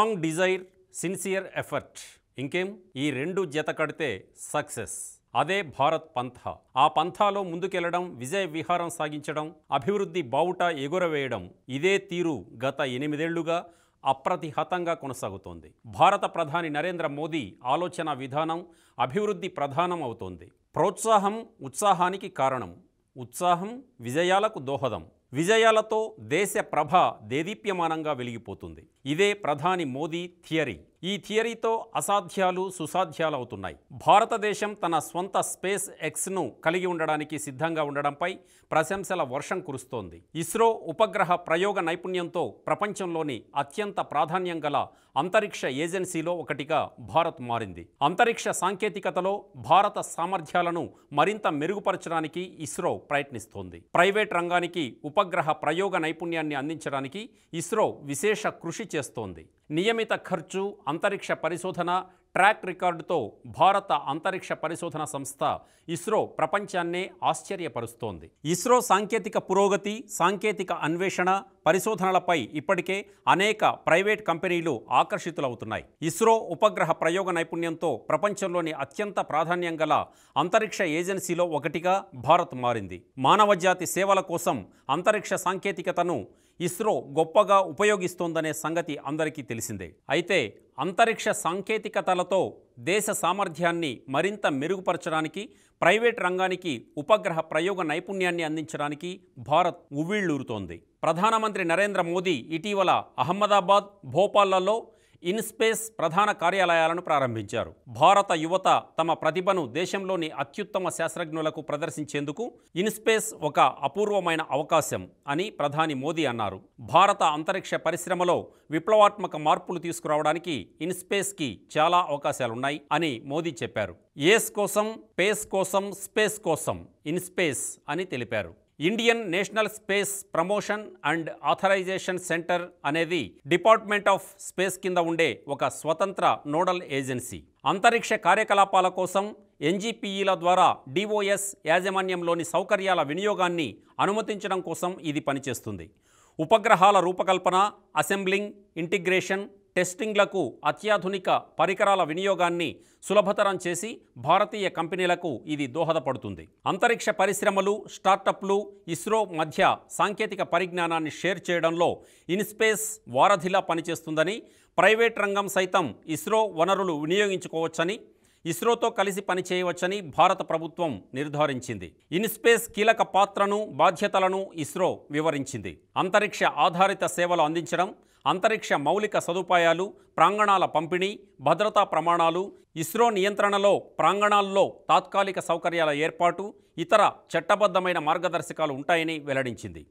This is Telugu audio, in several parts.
స్ట్రాంగ్ డిజైర్ సిన్సియర్ ఎఫర్ట్ ఇంకేం ఈ రెండు జత కడితే సక్సెస్ అదే భారత్ పంథ ఆ పంథాలో ముందుకెళ్లడం విజయ విహారం సాగించడం అభివృద్ధి బావుట ఎగురవేయడం ఇదే తీరు గత ఎనిమిదేళ్లుగా అప్రతిహతంగా కొనసాగుతోంది భారత ప్రధాని నరేంద్ర మోదీ ఆలోచన విధానం అభివృద్ధి ప్రధానం అవుతోంది ప్రోత్సాహం ఉత్సాహానికి కారణం ఉత్సాహం విజయాలకు దోహదం విజయాలతో దేశ ప్రభ దేదీప్యమానంగా వెలిగిపోతుంది ఇదే ప్రధాని మోదీ థియరీ ఈ థియరీతో అసాధ్యాలు సుసాధ్యాలవుతున్నాయి భారతదేశం తన స్వంత స్పేస్ ఎక్స్ను కలిగి ఉండడానికి సిద్ధంగా ఉండడంపై ప్రశంసల వర్షం కురుస్తోంది ఇస్రో ఉపగ్రహ ప్రయోగ నైపుణ్యంతో ప్రపంచంలోని అత్యంత ప్రాధాన్యం గల అంతరిక్ష ఏజెన్సీలో ఒకటిగా భారత్ మారింది అంతరిక్ష సాంకేతికతలో భారత సామర్థ్యాలను మరింత మెరుగుపరచడానికి ఇస్రో ప్రయత్నిస్తోంది ప్రైవేట్ రంగానికి ఉప ఉపగ్రహ ప్రయోగ నైపుణ్యాన్ని అందించడానికి ఇస్రో విశేష కృషి చేస్తోంది నియమిత ఖర్చు అంతరిక్ష పరిశోధన ట్రాక్ రికార్డుతో భారత అంతరిక్ష పరిశోధన సంస్థ ఇస్రో ప్రపంచాన్నే ఆశ్చర్యపరుస్తోంది ఇస్రో సాంకేతిక పురోగతి సాంకేతిక అన్వేషణ పరిశోధనలపై ఇప్పటికే అనేక ప్రైవేట్ కంపెనీలు ఆకర్షితులవుతున్నాయి ఇస్రో ఉపగ్రహ ప్రయోగ నైపుణ్యంతో ప్రపంచంలోని అత్యంత ప్రాధాన్యం గల అంతరిక్ష ఏజెన్సీలో ఒకటిగా భారత్ మారింది మానవజాతి సేవల కోసం అంతరిక్ష సాంకేతికతను ఇస్రో గొప్పగా ఉపయోగిస్తోందనే సంగతి అందరికీ తెలిసిందే అయితే అంతరిక్ష సాంకేతికతలతో దేశ సామర్థ్యాన్ని మరింత మెరుగుపరచడానికి ప్రైవేట్ రంగానికి ఉపగ్రహ ప్రయోగ నైపుణ్యాన్ని అందించడానికి భారత్ ఉవ్విళ్లూరుతోంది ప్రధానమంత్రి నరేంద్ర మోదీ ఇటీవల అహ్మదాబాద్ భోపాల్లలో ఇన్స్పేస్ ప్రధాన కార్యాలయాలను ప్రారంభించారు భారత యువత తమ ప్రతిభను దేశంలోని అత్యుత్తమ శాస్త్రజ్ఞులకు ప్రదర్శించేందుకు ఇన్స్పేస్ ఒక అపూర్వమైన అవకాశం అని ప్రధాని మోదీ అన్నారు భారత అంతరిక్ష పరిశ్రమలో విప్లవాత్మక మార్పులు తీసుకురావడానికి ఇన్స్పేస్కి చాలా అవకాశాలున్నాయి అని మోదీ చెప్పారు ఏస్ కోసం పేస్ కోసం స్పేస్ కోసం ఇన్స్పేస్ అని తెలిపారు Indian National Space Promotion and Authorisation Centre అనేది డిపార్ట్మెంట్ ఆఫ్ స్పేస్ కింద ఉండే ఒక స్వతంత్ర నోడల్ ఏజెన్సీ అంతరిక్ష కార్యకలాపాల కోసం ఎన్జీపీఈల ద్వారా డిఓఎస్ యాజమాన్యంలోని సౌకర్యాల వినియోగాన్ని అనుమతించడం కోసం ఇది పనిచేస్తుంది ఉపగ్రహాల రూపకల్పన అసెంబ్లింగ్ ఇంటిగ్రేషన్ టెస్టింగ్లకు అత్యాధునిక పరికరాల వినియోగాన్ని సులభతరం చేసి భారతీయ కంపెనీలకు ఇది దోహదపడుతుంది అంతరిక్ష పరిశ్రమలు స్టార్టప్లు ఇస్రో మధ్య సాంకేతిక పరిజ్ఞానాన్ని షేర్ చేయడంలో ఇన్స్పేస్ వారధిలా పనిచేస్తుందని ప్రైవేట్ రంగం సైతం ఇస్రో వనరులు వినియోగించుకోవచ్చని ఇస్రోతో కలిసి పనిచేయవచ్చని భారత ప్రభుత్వం నిర్ధారించింది ఇన్స్పేస్ కీలక పాత్రను బాధ్యతలను ఇస్రో వివరించింది అంతరిక్ష ఆధారిత సేవలు అందించడం అంతరిక్ష మౌలిక సదుపాయాలు ప్రాంగణాల పంపిణీ భద్రతా ప్రమాణాలు ఇస్రో నియంత్రణలో ప్రాంగణాల్లో తాత్కాలిక సౌకర్యాల ఏర్పాటు ఇతర చట్టబద్ధమైన మార్గదర్శకాలు ఉంటాయని వెల్లడించింది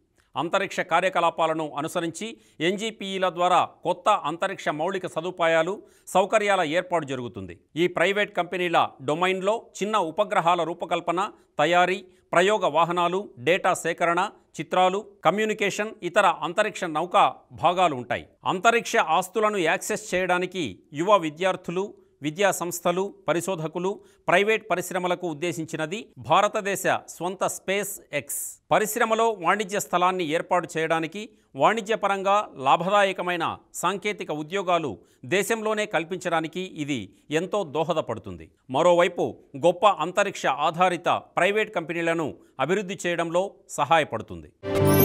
అంతరిక్ష కార్యకలాపాలను అనుసరించి ఎన్జీపీఈల ద్వారా కొత్త అంతరిక్ష మౌలిక సదుపాయాలు సౌకర్యాల ఏర్పాటు జరుగుతుంది ఈ ప్రైవేట్ కంపెనీల డొమైన్లో చిన్న ఉపగ్రహాల రూపకల్పన తయారీ ప్రయోగ వాహనాలు డేటా సేకరణ చిత్రాలు కమ్యూనికేషన్ ఇతర అంతరిక్ష నౌకా భాగాలు ఉంటాయి అంతరిక్ష ఆస్తులను యాక్సెస్ చేయడానికి యువ విద్యార్థులు విద్యా సంస్థలు పరిశోధకులు ప్రైవేట్ పరిశ్రమలకు ఉద్దేశించినది భారతదేశ స్వంత స్పేస్ ఎక్స్ పరిశ్రమలో వాణిజ్య స్థలాన్ని ఏర్పాటు చేయడానికి వాణిజ్యపరంగా లాభదాయకమైన సాంకేతిక ఉద్యోగాలు దేశంలోనే కల్పించడానికి ఇది ఎంతో దోహదపడుతుంది మరోవైపు గొప్ప అంతరిక్ష ఆధారిత ప్రైవేట్ కంపెనీలను అభివృద్ధి చేయడంలో సహాయపడుతుంది